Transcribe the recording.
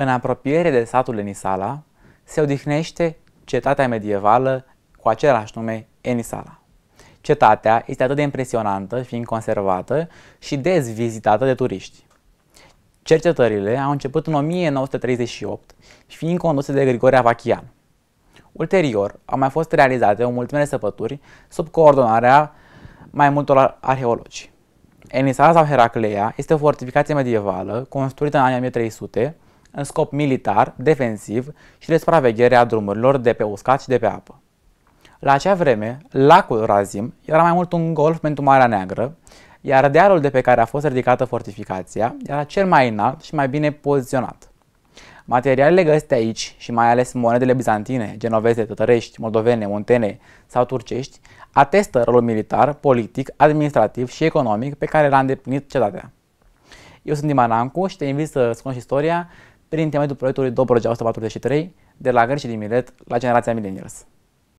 În apropiere de satul Enisala se odihnește cetatea medievală cu același nume Enisala. Cetatea este atât de impresionantă, fiind conservată și des vizitată de turiști. Cercetările au început în 1938, fiind conduse de Grigore Avachian. Ulterior, au mai fost realizate o mulțime de săpături sub coordonarea mai multor arheologi. Enisala sau Heraclea este o fortificație medievală construită în anii 1300 în scop militar, defensiv și de supraveghere a drumurilor de pe uscat și de pe apă. La acea vreme, lacul Razim era mai mult un golf pentru Marea Neagră, iar dealul de pe care a fost ridicată fortificația era cel mai înalt și mai bine poziționat. Materialele găsite aici și mai ales monedele bizantine, genoveze, tătărești, moldovene, muntene sau turcești atestă rolul militar, politic, administrativ și economic pe care l-a îndeplinit cetatea. Eu sunt Dimanancu și te invit să-ți istoria prin intermediul proiectului Dobrogea 143 de la Gărși din Milet la generația Millennials.